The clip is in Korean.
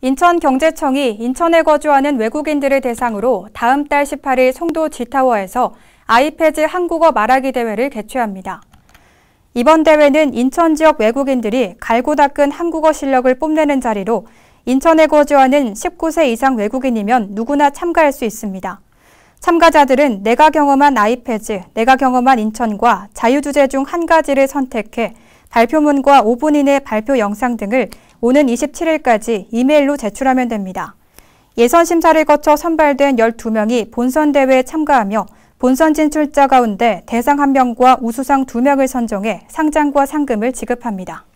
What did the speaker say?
인천경제청이 인천에 거주하는 외국인들을 대상으로 다음 달 18일 송도 G타워에서 아이패즈 한국어 말하기 대회를 개최합니다. 이번 대회는 인천 지역 외국인들이 갈고 닦은 한국어 실력을 뽐내는 자리로 인천에 거주하는 19세 이상 외국인이면 누구나 참가할 수 있습니다. 참가자들은 내가 경험한 아이패즈, 내가 경험한 인천과 자유주제 중 한 가지를 선택해 발표문과 5분 이내 발표 영상 등을 오는 27일까지 이메일로 제출하면 됩니다. 예선 심사를 거쳐 선발된 12명이 본선 대회에 참가하며 본선 진출자 가운데 대상 1명과 우수상 2명을 선정해 상장과 상금을 지급합니다.